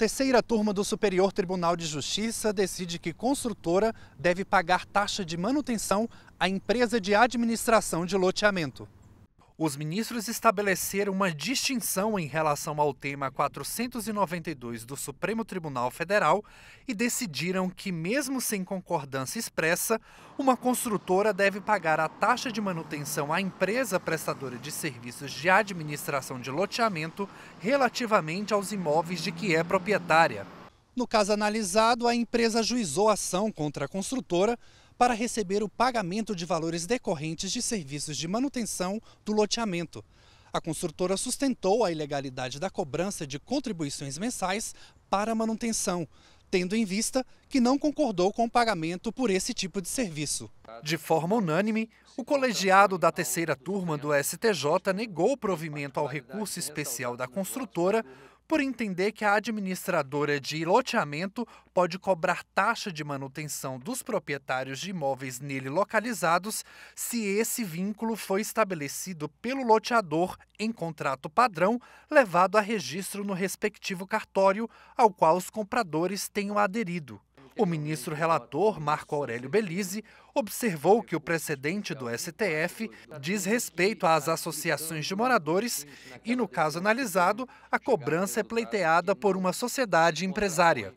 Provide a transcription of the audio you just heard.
Terceira turma do Superior Tribunal de Justiça decide que construtora deve pagar taxa de manutenção à empresa de administração de loteamento. Os ministros estabeleceram uma distinção em relação ao tema 492 do Supremo Tribunal Federal e decidiram que, mesmo sem concordância expressa, uma construtora deve pagar a taxa de manutenção à empresa prestadora de serviços de administração de loteamento relativamente aos imóveis de que é proprietária. No caso analisado, a empresa juizou a ação contra a construtora para receber o pagamento de valores decorrentes de serviços de manutenção do loteamento. A construtora sustentou a ilegalidade da cobrança de contribuições mensais para manutenção, tendo em vista que não concordou com o pagamento por esse tipo de serviço. De forma unânime, o colegiado da terceira turma do STJ negou o provimento ao recurso especial da construtora por entender que a administradora de loteamento pode cobrar taxa de manutenção dos proprietários de imóveis nele localizados se esse vínculo foi estabelecido pelo loteador em contrato padrão levado a registro no respectivo cartório ao qual os compradores tenham aderido. O ministro relator, Marco Aurélio Belize, observou que o precedente do STF diz respeito às associações de moradores e, no caso analisado, a cobrança é pleiteada por uma sociedade empresária.